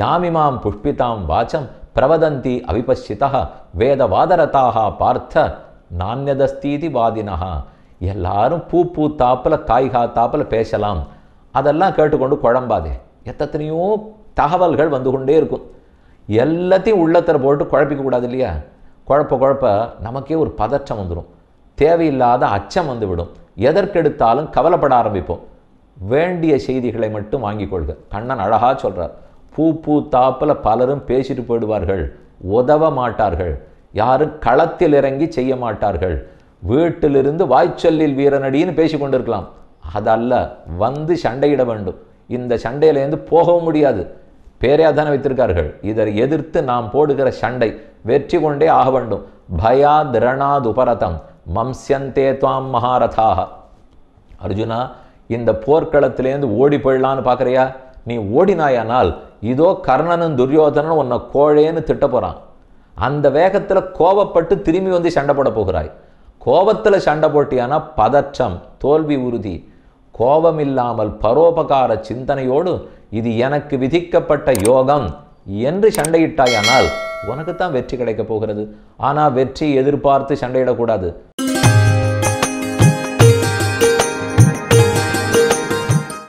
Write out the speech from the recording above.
யாமிமாம் புஷ்பிதாம் வாச்சம் பிரவதந்தி அவிபஷிதா வேதவாதரதாக பார்த்த நானியதஸ்தீதி வாதினா எல்லாரும் பூ பூ தாப்பில் காய்கா தாப்பில் பேசலாம் அதெல்லாம் கேட்டுக்கொண்டு குழம்பாதே எத்தனையோ தகவல்கள் வந்து கொண்டே இருக்கும் எல்லாத்தையும் உள்ளத்தில் போட்டு குழப்பிக்க கூடாது இல்லையா குழப்ப குழப்ப நமக்கே ஒரு பதற்றம் வந்துடும் தேவையில்லாத அச்சம் வந்துவிடும் எதற்கெடுத்தாலும் கவலைப்பட ஆரம்பிப்போம் வேண்டிய செய்திகளை மட்டும் வாங்கிக் கொள்க கண்ணன் அழகாக சொல்கிறார் பூ பூ தாப்பில் பலரும் பேசிட்டு போயிடுவார்கள் உதவ மாட்டார்கள் யாரும் களத்தில் இறங்கி செய்ய மாட்டார்கள் வீட்டிலிருந்து வாய்ச்சொல்லில் வீரனடின்னு பேசி கொண்டிருக்கலாம் அதல்ல வந்து சண்டையிட வேண்டும் இந்த சண்டையிலேருந்து போகவும் முடியாது பேரையாக தானே வைத்திருக்கார்கள் இதை எதிர்த்து நாம் போடுகிற சண்டை வெற்றி கொண்டே ஆக வேண்டும் பயா திரணாத் துபரதம் மம்சந்தே துவாம் மகாரதாக அர்ஜுனா இந்த போர்க்களத்திலேருந்து ஓடி போயிடலான்னு பார்க்குறியா நீ ஓடினாயானால் இதோ கர்ணனும் துரியோதனனும் உன்னை கோழேன்னு திட்ட போகிறான் அந்த வேகத்தில் கோபப்பட்டு திரும்பி வந்து சண்டை போட போகிறாய் கோபத்தில் சண்டை போட்டியானா பதற்றம் தோல்வி உறுதி இல்லாமல் பரோபகார சிந்தனையோடு இது எனக்கு விதிக்கப்பட்ட யோகம் என்று சண்டையிட்டாயானால் உனக்கு தான் வெற்றி கிடைக்க போகிறது ஆனால் வெற்றி எதிர்பார்த்து சண்டையிடக்கூடாது